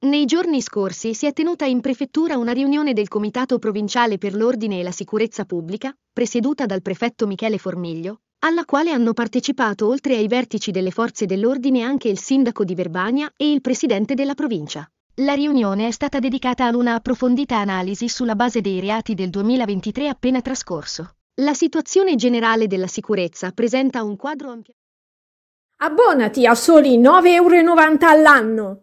Nei giorni scorsi si è tenuta in prefettura una riunione del Comitato Provinciale per l'Ordine e la Sicurezza Pubblica, presieduta dal prefetto Michele Formiglio, alla quale hanno partecipato oltre ai vertici delle forze dell'ordine anche il sindaco di Verbania e il presidente della provincia. La riunione è stata dedicata ad una approfondita analisi sulla base dei reati del 2023 appena trascorso. La situazione generale della sicurezza presenta un quadro ampio. Abbonati a soli 9,90 euro all'anno.